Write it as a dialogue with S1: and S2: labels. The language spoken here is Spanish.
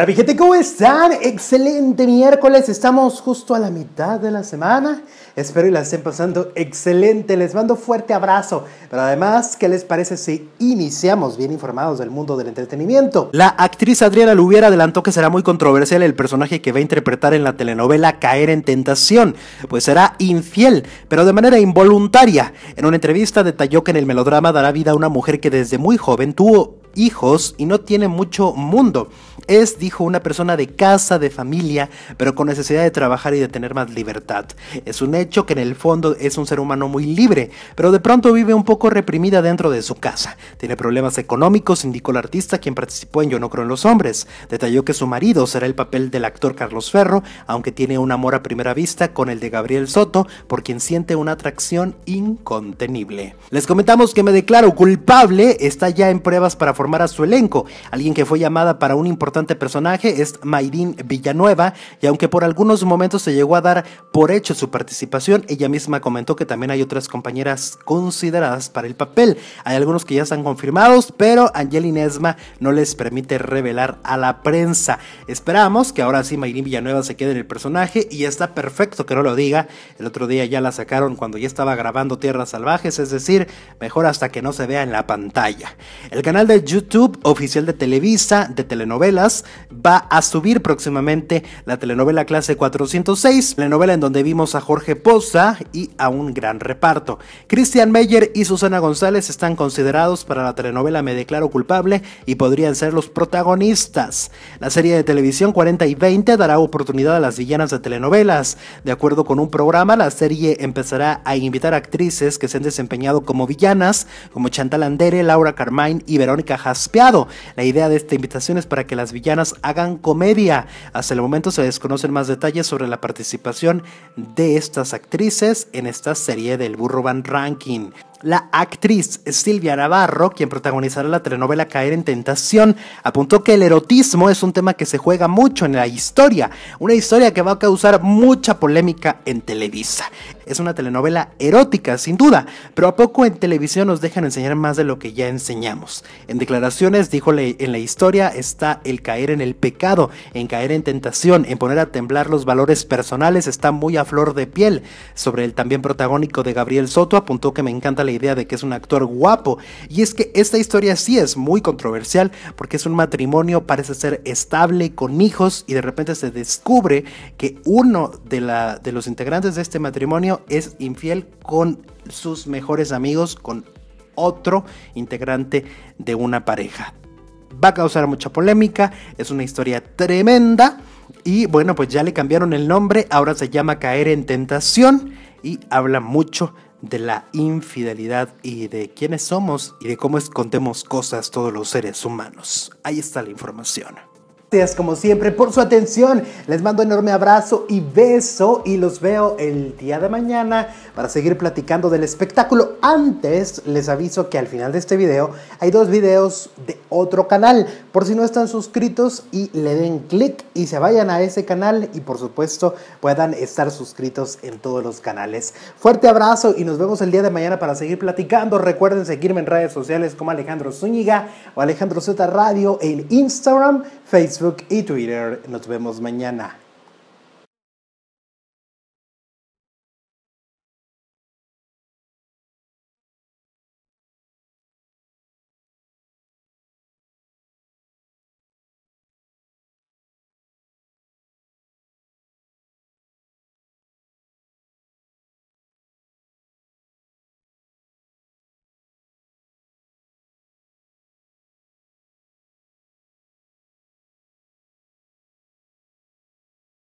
S1: Hola, vigente ¿cómo están? Excelente miércoles, estamos justo a la mitad de la semana. Espero y la estén pasando excelente. Les mando fuerte abrazo. Pero además, ¿qué les parece si iniciamos bien informados del mundo del entretenimiento? La actriz Adriana Lubiera adelantó que será muy controversial el personaje que va a interpretar en la telenovela Caer en Tentación, pues será infiel, pero de manera involuntaria. En una entrevista detalló que en el melodrama dará vida a una mujer que desde muy joven tuvo hijos y no tiene mucho mundo. Es, dijo, una persona de casa, de familia, pero con necesidad de trabajar y de tener más libertad. Es un hecho que en el fondo es un ser humano muy libre, pero de pronto vive un poco reprimida dentro de su casa. Tiene problemas económicos, indicó la artista quien participó en Yo no creo en los hombres. Detalló que su marido será el papel del actor Carlos Ferro, aunque tiene un amor a primera vista con el de Gabriel Soto, por quien siente una atracción incontenible. Les comentamos que me declaro culpable, está ya en pruebas para formar a su elenco. Alguien que fue llamada para un importante personaje es Mayrin Villanueva, y aunque por algunos momentos se llegó a dar por hecho su participación, ella misma comentó que también hay otras compañeras consideradas para el papel. Hay algunos que ya están confirmados, pero Angelina Esma no les permite revelar a la prensa. Esperamos que ahora sí Mayrin Villanueva se quede en el personaje y está perfecto que no lo diga. El otro día ya la sacaron cuando ya estaba grabando Tierras Salvajes, es decir, mejor hasta que no se vea en la pantalla. El canal de YouTube YouTube oficial de Televisa, de telenovelas, va a subir próximamente la telenovela clase 406, telenovela en donde vimos a Jorge Poza y a un gran reparto. Christian Meyer y Susana González están considerados para la telenovela Me Declaro Culpable y podrían ser los protagonistas. La serie de televisión 40 y 20 dará oportunidad a las villanas de telenovelas. De acuerdo con un programa, la serie empezará a invitar actrices que se han desempeñado como villanas, como Chantal Andere, Laura Carmine y Verónica jaspeado. La idea de esta invitación es para que las villanas hagan comedia. Hasta el momento se desconocen más detalles sobre la participación de estas actrices en esta serie del Burro Van Ranking. La actriz Silvia Navarro, quien protagonizará la telenovela Caer en Tentación, apuntó que el erotismo es un tema que se juega mucho en la historia, una historia que va a causar mucha polémica en Televisa. Es una telenovela erótica, sin duda, pero a poco en televisión nos dejan enseñar más de lo que ya enseñamos. En declaraciones dijo en la historia está el caer en el pecado, en caer en tentación, en poner a temblar los valores personales, está muy a flor de piel. Sobre el también protagónico de Gabriel Soto apuntó que me encanta la idea de que es un actor guapo. Y es que esta historia sí es muy controversial porque es un matrimonio, parece ser estable, con hijos y de repente se descubre que uno de, de los integrantes de este matrimonio es infiel con sus mejores amigos, con otro integrante de una pareja. Va a causar mucha polémica, es una historia tremenda. Y bueno, pues ya le cambiaron el nombre, ahora se llama Caer en Tentación y habla mucho de la infidelidad y de quiénes somos y de cómo escondemos cosas todos los seres humanos. Ahí está la información. Gracias como siempre por su atención. Les mando un enorme abrazo y beso y los veo el día de mañana para seguir platicando del espectáculo. Antes les aviso que al final de este video hay dos videos de otro canal por si no están suscritos y le den click y se vayan a ese canal y por supuesto puedan estar suscritos en todos los canales. Fuerte abrazo y nos vemos el día de mañana para seguir platicando. Recuerden seguirme en redes sociales como Alejandro Zúñiga o Alejandro Z Radio en Instagram. Facebook y Twitter. Nos vemos mañana.